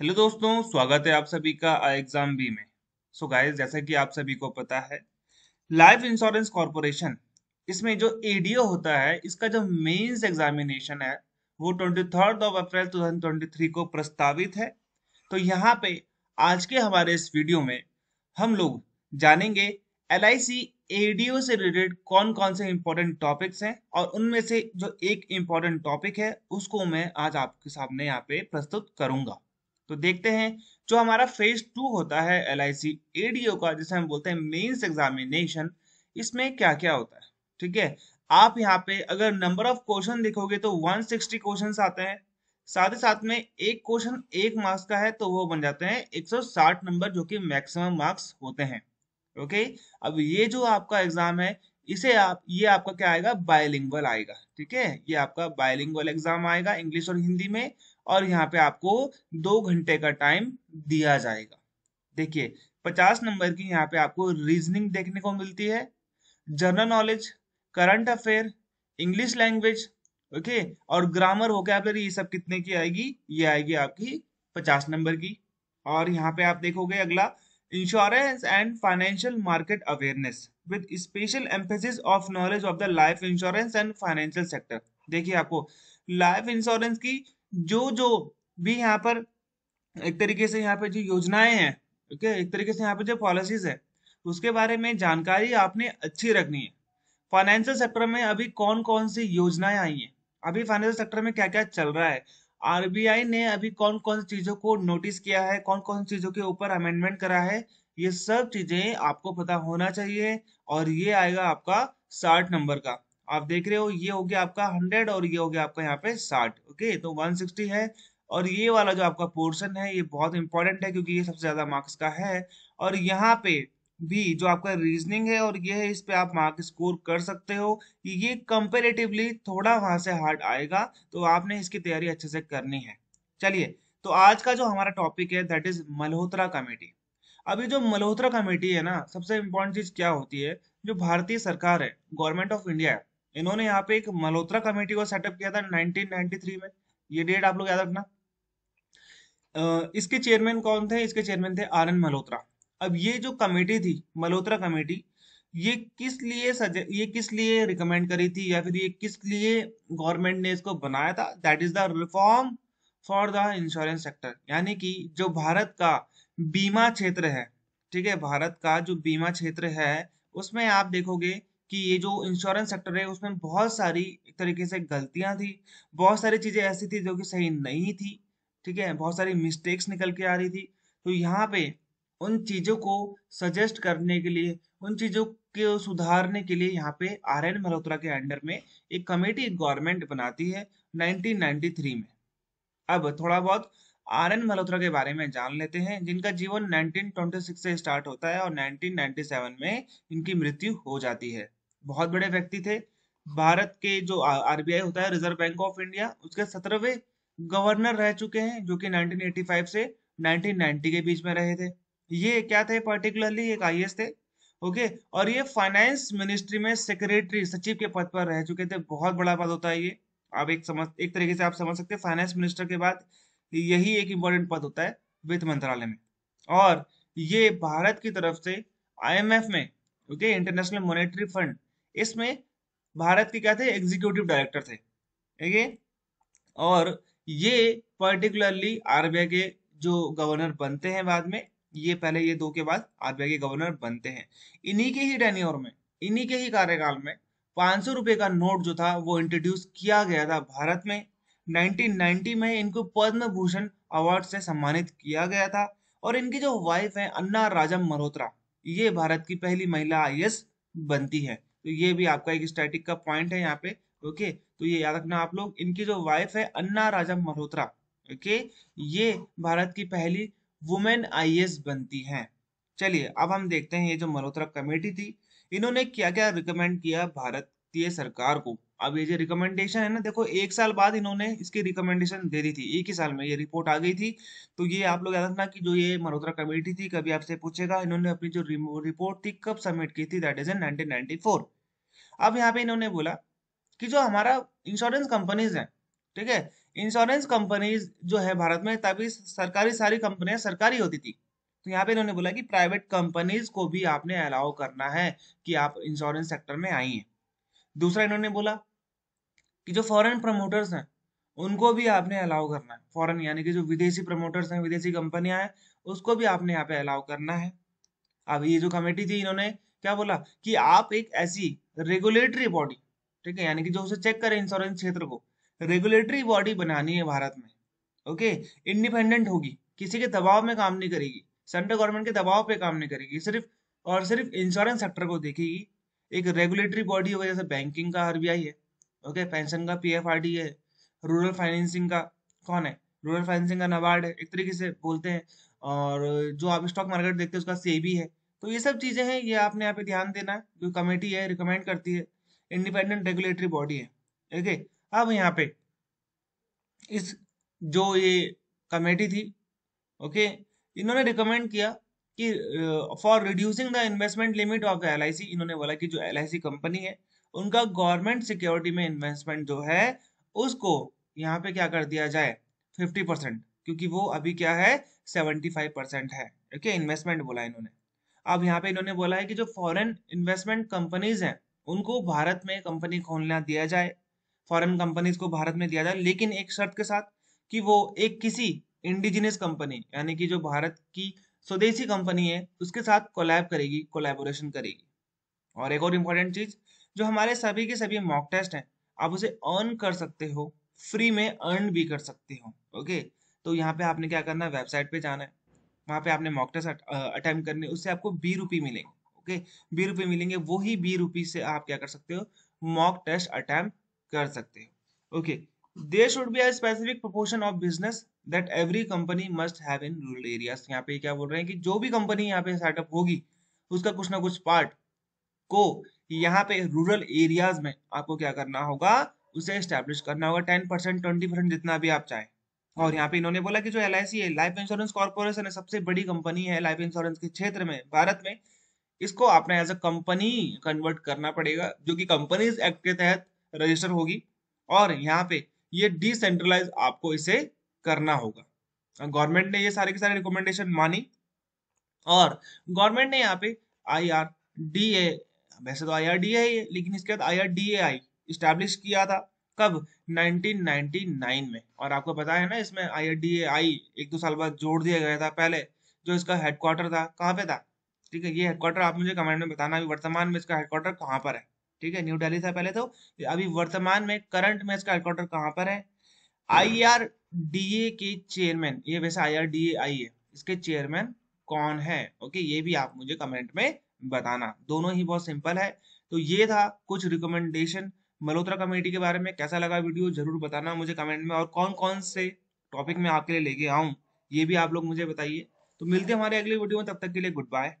hello दोस्तों स्वागत है आप सभी का एग्जाम बी में सो so गाइस जैसा कि आप सभी को पता है लाइफ इंश्योरेंस कॉरपोरेशन इसमें जो एडीओ होता है इसका जो मेंस एग्जामिनेशन है वो twenty third of April two thousand twenty three को प्रस्तावित है तो यहाँ पे आज के हमारे इस वीडियो में हम लोग जानेंगे एल आई सी एडीओ से रिलेटेड कौन कौन से इंपॉर्टेंट टॉपिक्स हैं और उनमें से जो एक इम्पॉर्टेंट टॉपिक है उसको मैं आज आपके सामने यहाँ पे प्रस्तुत करूंगा तो देखते हैं जो हमारा फेज टू होता है एल आई सी एडीओ का जिसे हम बोलते हैं मेन्स एग्जामिनेशन इसमें क्या क्या होता है ठीक है आप यहाँ पे अगर नंबर ऑफ क्वेश्चन देखोगे तो 160 क्वेश्चन आते हैं साथ ही साथ में एक क्वेश्चन एक मार्क्स का है तो वो बन जाते हैं 160 नंबर जो कि मैक्सिमम मार्क्स होते हैं ओके अब ये जो आपका एग्जाम है इसे आप ये आपका क्या आएगा बायलिंगल आएगा ठीक है ये आपका बायलिंगल एग्जाम आएगा इंग्लिश और हिंदी में और यहाँ पे आपको दो घंटे का टाइम दिया जाएगा देखिए पचास नंबर की यहाँ पे आपको रीजनिंग देखने को मिलती है general knowledge current affair English language okay और ग्रामर हो गया ये सब कितने की आएगी ये आएगी आपकी पचास नंबर की और यहाँ पे आप देखोगे अगला insurance and financial market awareness with special emphasis of knowledge of the life insurance and financial sector देखिए आपको लाइफ इंश्योरेंस की जो जो भी यहाँ पर एक तरीके से यहाँ पे जो योजनाएं हैं ओके एक तरीके से यहाँ पे जो पॉलिसीज है उसके बारे में जानकारी आपने अच्छी रखनी है फाइनेंशियल सेक्टर में अभी कौन कौन सी योजनाएं आई हैं अभी फाइनेंशियल सेक्टर में क्या क्या चल रहा है आरबीआई ने अभी कौन कौन सी चीजों को नोटिस किया है कौन कौन सी चीजों के ऊपर अमेंडमेंट करा है ये सब चीजें आपको पता होना चाहिए और ये आएगा आपका साठ नंबर का आप देख रहे हो ये हो गया आपका हंड्रेड और ये हो गया आपका यहाँ पे साठ ओके तो वन सिक्सटी है और ये वाला जो आपका पोर्शन है ये बहुत इंपॉर्टेंट है क्योंकि ये सबसे ज्यादा मार्क्स का है और यहाँ पे भी जो आपका रीजनिंग है और ये है इस पे आप मार्क स्कोर कर सकते हो ये कंपेरेटिवली थोड़ा वहां से हार्ड आएगा तो आपने इसकी तैयारी अच्छे से करनी है चलिए तो आज का जो हमारा टॉपिक है दैट इज मल्होत्रा कमेटी अभी जो मल्होत्रा कमेटी है ना सबसे इम्पोर्टेंट चीज क्या होती है जो भारतीय सरकार है गवर्नमेंट ऑफ इंडिया है इन्होंने यहाँ पे एक मल्होत्रा कमेटी को सेटअप किया था 1993 में ये डेट आप लोग याद रखना इसके चेयरमैन कौन थे इसके चेयरमैन थे आर एन मल्होत्रा अब ये जो कमेटी थी मल्होत्रा कमेटी ये किस लिए सजे ये किस लिए रिकमेंड करी थी या फिर ये किस लिए गवर्नमेंट ने इसको बनाया था that is the reform for the insurance sector यानी कि जो भारत का बीमा क्षेत्र है ठीक है भारत का जो बीमा क्षेत्र है उसमें आप देखोगे कि ये जो इंश्योरेंस सेक्टर है उसमें बहुत सारी एक तरीके से गलतियां थी बहुत सारी चीज़ें ऐसी थी जो कि सही नहीं थी ठीक है बहुत सारी मिस्टेक्स निकल के आ रही थी तो यहाँ पे उन चीज़ों को सजेस्ट करने के लिए उन चीज़ों के सुधारने के लिए यहाँ पे आर एन मल्होत्रा के अंडर में एक कमेटी गवर्नमेंट बनाती है 1993 में अब थोड़ा बहुत आर एन मल्होत्रा के बारे में जान लेते हैं जिनका जीवन 1926 से स्टार्ट होता है और 1997 में इनकी मृत्यु हो जाती है बहुत बड़े व्यक्ति थे भारत के जो आरबीआई होता है रिजर्व बैंक ऑफ इंडिया उसके सत्रहवें गवर्नर रह चुके हैं जो कि 1985 से 1990 के बीच में रहे थे ये क्या थे पर्टिकुलरली एक आई थे ओके और ये फाइनेंस मिनिस्ट्री में सेक्रेटरी सचिव के पद पर रह चुके थे बहुत बड़ा पद होता है ये आप एक समझ एक तरीके से आप समझ सकते हैं फाइनेंस मिनिस्टर के बाद यही एक इंपॉर्टेंट पद होता है वित्त मंत्रालय में और ये भारत की तरफ से आईएमएफ में ओके इंटरनेशनल मॉनेटरी फंड इसमें भारत के क्या थे एग्जीक्यूटिव डायरेक्टर थे ठीक है और ये पर्टिकुलरली आरबीआई के जो गवर्नर बनते हैं बाद में ये पहले ये दो के बाद आरबीआई के गवर्नर बनते हैं इन्हीं के ही डेनियोर में इन्हीं के ही कार्यकाल में पांच सौ रुपए का नोट जो था वो इंट्रोड्यूस किया गया था भारत में 1990 में इनको पद्म भूषण अवार्ड से सम्मानित किया गया था और इनकी जो वाइफ है अन्ना राजम मल्होत्रा ये भारत की पहली महिला आई बनती है तो ये भी आपका एक स्टैटिक का पॉइंट है यहाँ पे ओके तो ये याद रखना आप लोग इनकी जो वाइफ है अन्ना राजा मल्होत्रा ओके ये भारत की पहली वुमेन आई बनती है चलिए अब हम देखते हैं ये जो मल्होत्रा कमेटी थी इन्होंने क्या क्या रिकमेंड किया भारतीय सरकार को अब ये जो रिकमेंडेशन है ना देखो एक साल बाद इन्होंने इसकी रिकमेंडेशन दे दी थी एक ही साल में ये रिपोर्ट आ गई थी तो ये आप लोग याद रखना कि जो ये मल्होत्रा कमेटी थी कभी आपसे पूछेगा इन्होंने अपनी जो रिपोर्ट थी कब सबमिट की थी दैट इज इन नाइनटीन अब यहाँ पे इन्होंने बोला कि जो हमारा इंश्योरेंस कंपनीज है ठीक है इंश्योरेंस कंपनीज जो है भारत में तभी सरकारी सारी कंपनियां सरकारी होती थी तो यहाँ पे इन्होंने बोला कि प्राइवेट कंपनीज को भी आपने अलाउ करना है कि आप इंश्योरेंस सेक्टर में आई हैं दूसरा इन्होंने बोला कि जो फॉरेन प्रमोटर्स हैं उनको भी आपने अलाउ करना है फॉरेन यानी कि जो विदेशी प्रमोटर्स हैं विदेशी कंपनियां हैं उसको भी आपने यहाँ पे अलाउ करना है अब ये जो कमेटी थी इन्होंने क्या बोला कि आप एक ऐसी रेगुलेटरी बॉडी ठीक है यानी कि जो उसे चेक करे इंश्योरेंस क्षेत्र को रेगुलेटरी बॉडी बनानी है भारत में ओके इंडिपेंडेंट होगी किसी के दबाव में काम नहीं करेगी सेंट्रल गवर्नमेंट के दबाव पे काम नहीं करेगी सिर्फ और सिर्फ इंश्योरेंस सेक्टर को देखेगी एक रेगुलेटरी बॉडी होगा जैसे बैंकिंग का आरबीआई है ओके पेंशन का पीएफआरडी है रूरल फाइनेंसिंग का कौन है रूरल फाइनेंसिंग का नबार्ड है एक तरीके से बोलते हैं और जो आप स्टॉक मार्केट देखते हैं उसका सेबी है तो ये सब चीजें हैं ये आपने यहाँ पे ध्यान देना है जो कमेटी है रिकमेंड करती है इंडिपेंडेंट रेगुलेटरी बॉडी है ठीक है अब यहाँ पे इस जो ये कमेटी थी ओके इन्होंने रिकमेंड किया कि for reducing the investment limit of the L इन्होंने बोला कि जो एल कंपनी है उनका गवर्नमेंट सिक्योरिटी में इन्वेस्टमेंट जो है उसको यहाँ पे क्या कर दिया जाए 50 परसेंट क्योंकि वो अभी क्या है 75 परसेंट है ओके इन्वेस्टमेंट बोला इन्होंने अब यहाँ पे इन्होंने बोला है कि जो फॉरेन इन्वेस्टमेंट कंपनीज हैं उनको भारत में कंपनी खोलना दिया जाए फॉरेन कंपनीज को भारत में दिया जाए लेकिन एक शर्त के साथ कि वो एक किसी इंडिजिनियस कंपनी यानी कि जो भारत की स्वदेशी कंपनी है उसके साथ कोलैब करेगी कोलैबोरेशन करेगी और एक और इम्पोर्टेंट चीज जो हमारे सभी के सभी मॉक टेस्ट हैं आप उसे अर्न कर सकते हो फ्री में अर्न भी कर सकते हो ओके तो यहाँ पे आपने क्या करना है वेबसाइट पे जाना है वहां पे आपने मॉक टेस्ट करने उससे आपको बी रुपी मिलेंगे ओके बी रुपी मिलेंगे वही बी रुपी से आप क्या कर सकते हो मॉक टेस्ट अटैम्प्ट कर सकते हो okay they should be specific proportion of business that every company must have in rural areas यहाँ पे क्या बोल रहे हैं कि जो भी कंपनी यहाँ पे स्टार्टअप होगी उसका कुछ ना कुछ पार्ट को यहाँ पे रूरल एरियाज में आपको क्या करना होगा उसे स्टैब्लिश करना होगा टेन परसेंट ट्वेंटी परसेंट जितना भी आप चाहें और यहाँ पे इन्होंने बोला कि जो एल है लाइफ इंश्योरेंस कॉर्पोरेशन है सबसे बड़ी कंपनी है लाइफ इंश्योरेंस के क्षेत्र में भारत में इसको आपने एज अ कंपनी कन्वर्ट करना पड़ेगा जो कि कंपनीज एक्ट के तहत रजिस्टर होगी और यहाँ पे ये डिसेंट्रलाइज आपको इसे करना होगा गवर्नमेंट ने ये सारे के सारे रिकमेंडेशन मानी और गवर्नमेंट ने यहाँ पे आई आर डी ए वैसे तो आई आर डी ए लेकिन इसके बाद I R D A I establish किया था कब 1999 में और आपको पता है ना इसमें आई आई एक दो साल बाद जोड़ दिया गया था पहले जो इसका हेडक्वार्टर था कहाँ पे था ठीक है ये हेडक्वार्टर आप मुझे कमेंट में बताना अभी वर्तमान में इसका हेडक्वार्टर कहाँ पर है ठीक है न्यू दिल्ली था पहले तो अभी वर्तमान में करंट में इसका हेडक्वार्टर कहाँ पर है आई आर डी ए के चेयरमैन ये वैसे आई आर डी ए आई है इसके चेयरमैन कौन है ओके ये भी आप मुझे कमेंट में बताना दोनों ही बहुत सिंपल है तो ये था कुछ रिकमेंडेशन मल्होत्रा कमेटी के बारे में कैसा लगा वीडियो जरूर बताना मुझे कमेंट में और कौन कौन से टॉपिक में आपके लिए लेके आऊँ ये भी आप लोग मुझे बताइए तो मिलते हैं हमारे अगले वीडियो में तब तक के लिए गुड बाय